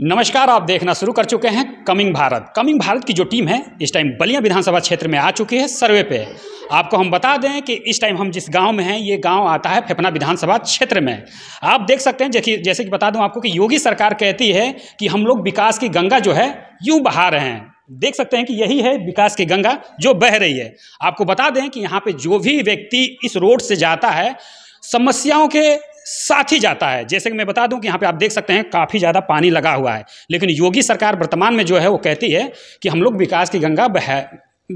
नमस्कार आप देखना शुरू कर चुके हैं कमिंग भारत कमिंग भारत की जो टीम है इस टाइम बलिया विधानसभा क्षेत्र में आ चुकी है सर्वे पे आपको हम बता दें कि इस टाइम हम जिस गांव में हैं ये गांव आता है फेफना विधानसभा क्षेत्र में आप देख सकते हैं जैसे कि बता दूं आपको कि योगी सरकार कहती है कि हम लोग विकास की गंगा जो है यूँ बहा रहे हैं देख सकते हैं कि यही है विकास की गंगा जो बह रही है आपको बता दें कि यहाँ पे जो भी व्यक्ति इस रोड से जाता है समस्याओं के साथ ही जाता है जैसे कि मैं बता दूं कि यहाँ पे आप देख सकते हैं काफ़ी ज़्यादा पानी लगा हुआ है लेकिन योगी सरकार वर्तमान में जो है वो कहती है कि हम लोग विकास की गंगा बह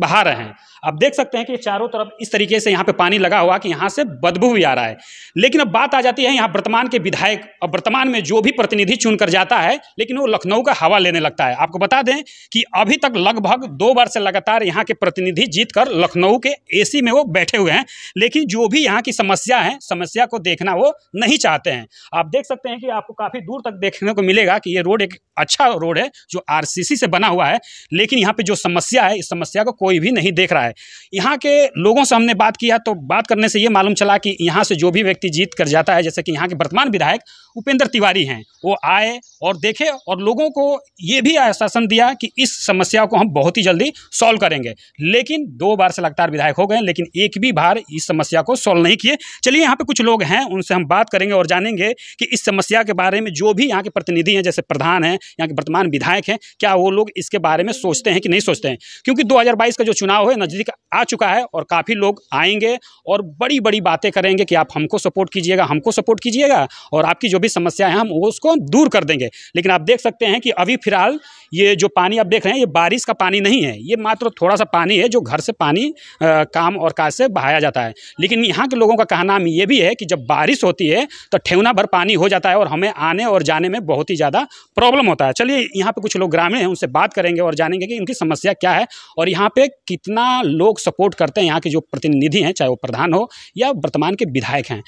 बहा रहे हैं आप देख सकते हैं कि चारों तरफ इस तरीके से यहाँ पे पानी लगा हुआ कि यहाँ से बदबू भी आ रहा है लेकिन अब बात आ जाती है यहाँ वर्तमान के विधायक और वर्तमान में जो भी प्रतिनिधि चुनकर जाता है लेकिन वो लखनऊ का हवा लेने लगता है आपको बता दें कि अभी तक लगभग दो बार से लगातार यहाँ के प्रतिनिधि जीत कर लखनऊ के ए में वो बैठे हुए हैं लेकिन जो भी यहाँ की समस्या है समस्या को देखना वो नहीं चाहते हैं आप देख सकते हैं कि आपको काफ़ी दूर तक देखने को मिलेगा कि ये रोड एक अच्छा रोड है जो आर से बना हुआ है लेकिन यहाँ पर जो समस्या है इस समस्या को कोई भी नहीं देख रहा है यहाँ के लोगों से हमने बात किया तो बात करने से ये मालूम चला कि यहाँ से जो भी व्यक्ति जीत कर जाता है जैसे कि यहाँ के वर्तमान विधायक उपेंद्र तिवारी हैं वो आए और देखे और लोगों को ये भी आश्वासन दिया कि इस समस्या को हम बहुत ही जल्दी सॉल्व करेंगे लेकिन दो बार से लगातार विधायक हो गए लेकिन एक भी बार इस समस्या को सॉल्व नहीं किए चलिए यहाँ पर कुछ लोग हैं उनसे हम बात करेंगे और जानेंगे कि इस समस्या के बारे में जो भी यहाँ के प्रतिनिधि हैं जैसे प्रधान हैं यहाँ के वर्तमान विधायक हैं क्या वो लोग इसके बारे में सोचते हैं कि नहीं सोचते हैं क्योंकि दो का जो चुनाव है नज़दीक टॉपिक आ चुका है और काफ़ी लोग आएंगे और बड़ी बड़ी बातें करेंगे कि आप हमको सपोर्ट कीजिएगा हमको सपोर्ट कीजिएगा और आपकी जो भी समस्या है हम उसको दूर कर देंगे लेकिन आप देख सकते हैं कि अभी फिलहाल ये जो पानी आप देख रहे हैं ये बारिश का पानी नहीं है ये मात्र थोड़ा सा पानी है जो घर से पानी आ, काम और काज से बहाया जाता है लेकिन यहाँ के लोगों का कहना ये भी है कि जब बारिश होती है तो ठेवना भर पानी हो जाता है और हमें आने और जाने में बहुत ही ज़्यादा प्रॉब्लम होता है चलिए यहाँ पर कुछ लोग ग्रामीण हैं उनसे बात करेंगे और जानेंगे कि इनकी समस्या क्या है और यहाँ पर कितना लोग सपोर्ट करते हैं यहाँ के जो प्रतिनिधि हैं चाहे वो प्रधान हो या वर्तमान के विधायक हैं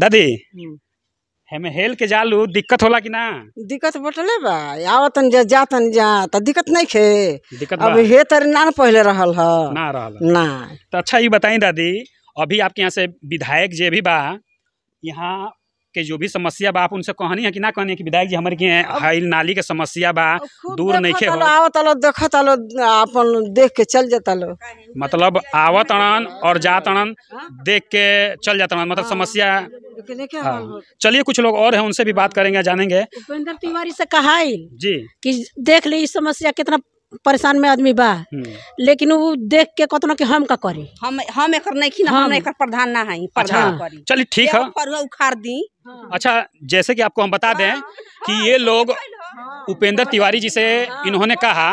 दादी हम्म। हमें हेल के जालू दिक्कत होला कि ना दिक्कत बटले बा आवतन जा जातन जा त दिक्कत नहीं खे दिक्कत अब हे तर ना पहले रहल ह ना रहल ना तो अच्छा ये बताई दादी अभी आपके यहाँ से विधायक जे भी बा यहाँ के जो भी समस्या बा आप उनसे कहनी है कि ना कहनी है कि विधायक जी हमारे के हाइल नाली के समस्या बा दूर नहीं खे आवत आलो देखत आलो अपन देख के चल जाता लो मतलब आवत अणन और जात अणन देख के चल जाता मतलब हाँ। समस्या हाँ। चलिए कुछ लोग और हैं उनसे भी बात करेंगे जानेंगे उपेंद्र तिवारी से कहा जी कि देख ली इस समस्या कितना परेशान में आदमी बा हम्म। लेकिन वो देख के कतना कि हम का करी हम हम एकर नहीं खी हम एकर प्रधान ना हई अच्छा, प्रधान अच्छा, करी चलिए ठीक है उखाड़ दी हाँ। अच्छा जैसे कि आपको हम बता दें हाँ, हाँ, कि ये लोग उपेंद्र तिवारी जी से इन्होंने कहा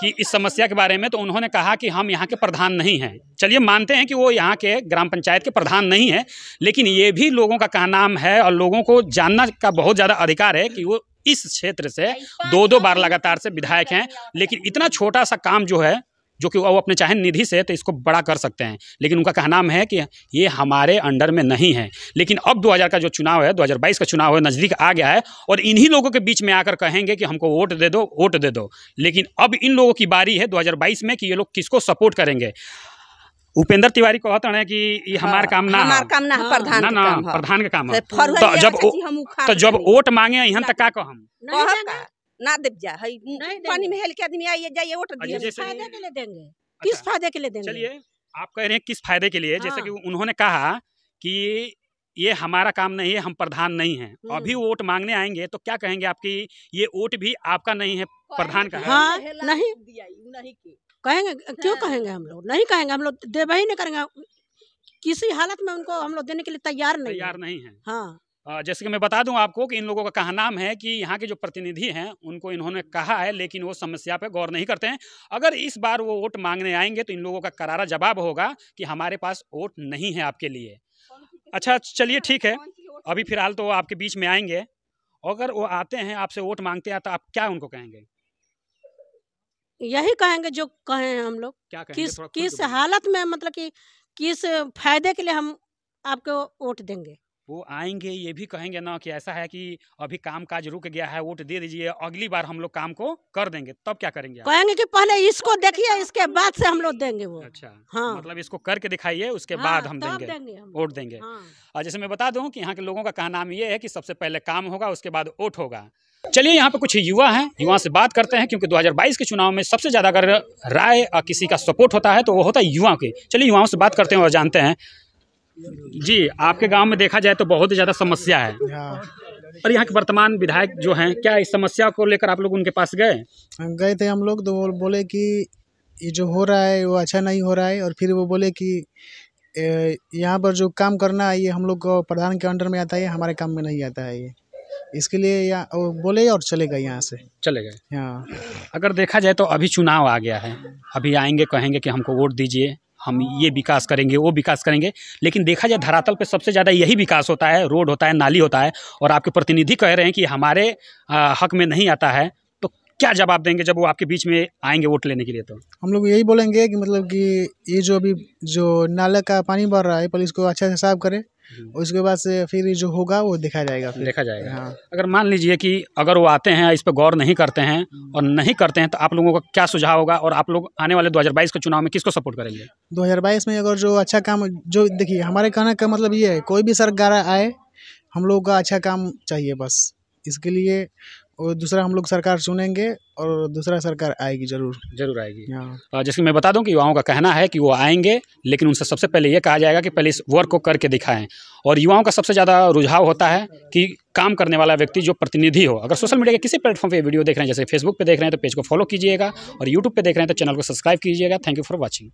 कि इस समस्या के बारे में तो उन्होंने कहा कि हम यहाँ के प्रधान नहीं हैं चलिए मानते हैं कि वो यहाँ के ग्राम पंचायत के प्रधान नहीं हैं लेकिन ये भी लोगों का कहा नाम है और लोगों को जानना का बहुत ज़्यादा अधिकार है कि वो इस क्षेत्र से दो दो बार लगातार से विधायक हैं लेकिन इतना छोटा सा काम जो है जो कि वो अपने चाहे निधि से तो इसको बड़ा कर सकते हैं लेकिन उनका कहना है कि ये हमारे अंडर में नहीं है लेकिन अब 2000 का जो चुनाव है 2022 का चुनाव है नज़दीक आ गया है और इन्हीं लोगों के बीच में आकर कहेंगे कि हमको वोट दे दो वोट दे दो लेकिन अब इन लोगों की बारी है 2022 में कि ये लोग किसको सपोर्ट करेंगे उपेंद्र तिवारी कहते रहे कि ये हमार हाँ, काम ना हमार काम ना हाँ। प्रधान ना ना प्रधान का काम है तो, तो, तो जब तो जब वोट मांगे यहाँ तक का हम ना दे जा है पानी में हेल के आदमी आइए जाइए वोट दिए फायदे के लिए देंगे अच्छा, किस फायदे के लिए देंगे चलिए आप कह रहे हैं किस फायदे के लिए जैसे हाँ। कि उन्होंने कहा कि ये हमारा काम नहीं है हम प्रधान नहीं है हम्म। अभी वोट मांगने आएंगे तो क्या कहेंगे आपकी ये वोट भी आपका नहीं है प्रधान का हाँ, नहीं नहीं की कहेंगे क्यों हाँ। कहेंगे हम लोग नहीं कहेंगे हम लोग देवे ही नहीं करेंगे किसी हालत में उनको हम लोग देने के लिए तैयार नहीं तैयार नहीं है हाँ जैसे कि मैं बता दूं आपको कि इन लोगों का कहा नाम है कि यहाँ के जो प्रतिनिधि हैं उनको इन्होंने कहा है लेकिन वो समस्या पे गौर नहीं करते हैं अगर इस बार वो वोट मांगने आएंगे तो इन लोगों का करारा जवाब होगा कि हमारे पास वोट नहीं है आपके लिए अच्छा चलिए ठीक है अभी फिलहाल तो आपके बीच में आएंगे अगर वो आते हैं आपसे वोट मांगते हैं तो आप क्या उनको कहेंगे यही कहेंगे जो कहे हैं हम लोग क्या किस किस हालत में मतलब कि किस फायदे के लिए हम आपको वोट देंगे वो आएंगे ये भी कहेंगे ना कि ऐसा है कि अभी काम काज रुक गया है वोट दे दीजिए अगली बार हम लोग काम को कर देंगे तब क्या करेंगे कहेंगे कि पहले इसको देखिए इसके बाद से हम लोग देंगे वो अच्छा हाँ मतलब इसको करके दिखाइए उसके हाँ, बाद हम देंगे, वोट देंगे हाँ। और जैसे मैं बता दूँ की यहाँ के लोगों का कहना ये है की सबसे पहले काम होगा उसके बाद वोट होगा चलिए यहाँ पे कुछ युवा हैं युवा से बात करते हैं क्योंकि 2022 के चुनाव में सबसे ज़्यादा अगर राय किसी का सपोर्ट होता है तो वो होता है युवाओं के चलिए युवाओं से बात करते हैं और जानते हैं जी आपके गांव में देखा जाए तो बहुत ही ज़्यादा समस्या है हाँ। और यहाँ के वर्तमान विधायक जो हैं क्या इस समस्या को लेकर आप लोग उनके पास गए हाँ, गए थे हम लोग तो बोले कि ये जो हो रहा है वो अच्छा नहीं हो रहा है और फिर वो बोले कि यहाँ पर जो काम करना है ये हम लोग को प्रधान के अंडर में आता है हमारे काम में नहीं आता है ये इसके लिए वो बोले और चले गए यहाँ से चले गए हाँ अगर देखा जाए तो अभी चुनाव आ गया है अभी आएंगे कहेंगे कि हमको वोट दीजिए हम ये विकास करेंगे वो विकास करेंगे लेकिन देखा जाए धरातल पे सबसे ज़्यादा यही विकास होता है रोड होता है नाली होता है और आपके प्रतिनिधि कह रहे हैं कि हमारे हक में नहीं आता है तो क्या जवाब देंगे जब वो आपके बीच में आएंगे वोट लेने के लिए तो हम लोग यही बोलेंगे कि मतलब कि ये जो अभी जो नाले का पानी भर रहा है पुलिस इसको अच्छा से साफ करें उसके बाद से फिर जो होगा वो देखा जाएगा फिर देखा जाएगा हाँ अगर मान लीजिए कि अगर वो आते हैं इस पर गौर नहीं करते हैं हम्म। और नहीं करते हैं तो आप लोगों का क्या सुझाव होगा और आप लोग आने वाले 2022 के चुनाव में किसको सपोर्ट करेंगे 2022 में अगर जो अच्छा काम जो देखिए हमारे कहने का मतलब ये है कोई भी सरकार आए हम लोगों का अच्छा काम चाहिए बस इसके लिए और दूसरा हम लोग सरकार सुनेंगे और दूसरा सरकार आएगी जरूर जरूर आएगी हाँ। जैसे मैं बता दूं कि युवाओं का कहना है कि वो आएंगे लेकिन उनसे सबसे पहले ये कहा जाएगा कि पहले इस वर्क को करके दिखाएं और युवाओं का सबसे ज़्यादा रुझाव होता है कि काम करने वाला व्यक्ति जो प्रतिनिधि हो अगर सोशल मीडिया के किसी प्लेटफॉर्म पर वीडियो देख रहे हैं जैसे फेसबुक पर देख रहे हैं तो पेज को फॉलो कीजिएगा और यूट्यूब पर देख रहे हैं तो चैनल को सब्सक्राइब कीजिएगा थैंक यू फॉर वॉचिंग